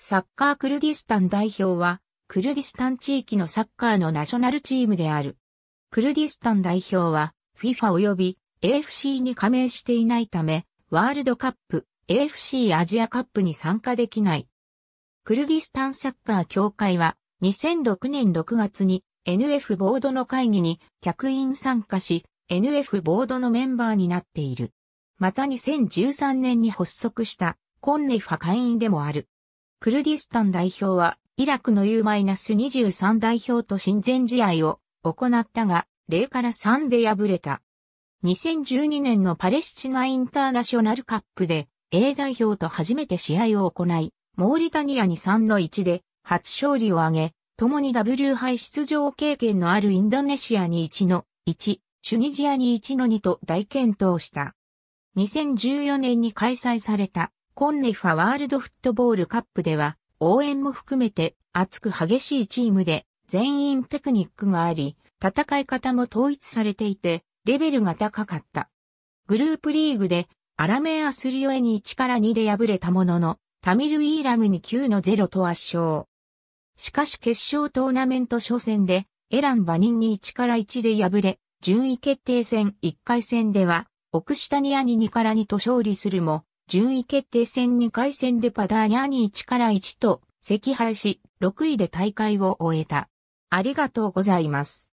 サッカークルディスタン代表は、クルディスタン地域のサッカーのナショナルチームである。クルディスタン代表は、FIFA 及び AFC に加盟していないため、ワールドカップ、AFC アジアカップに参加できない。クルディスタンサッカー協会は、2006年6月に NF ボードの会議に客員参加し、NF ボードのメンバーになっている。また2013年に発足したコンネファ会員でもある。クルディスタン代表は、イラクの U-23 代表と親善試合を行ったが、0から3で敗れた。2012年のパレスチナインターナショナルカップで A 代表と初めて試合を行い、モーリタニアに3の1で初勝利を挙げ、共に W 杯出場経験のあるインドネシアに1の1、チュニジアに1の2と大健闘した。2014年に開催されたコンネファワールドフットボールカップでは、応援も含めて熱く激しいチームで、全員テクニックがあり、戦い方も統一されていて、レベルが高かった。グループリーグで、アラメアスリオエに1から2で敗れたものの、タミル・イーラムに9の0と圧勝。しかし決勝トーナメント初戦で、エラン・バニンに1から1で敗れ、順位決定戦1回戦では、オクシタニアに2から2と勝利するも、順位決定戦2回戦でパダーニャーに1から1と、惜敗し、6位で大会を終えた。ありがとうございます。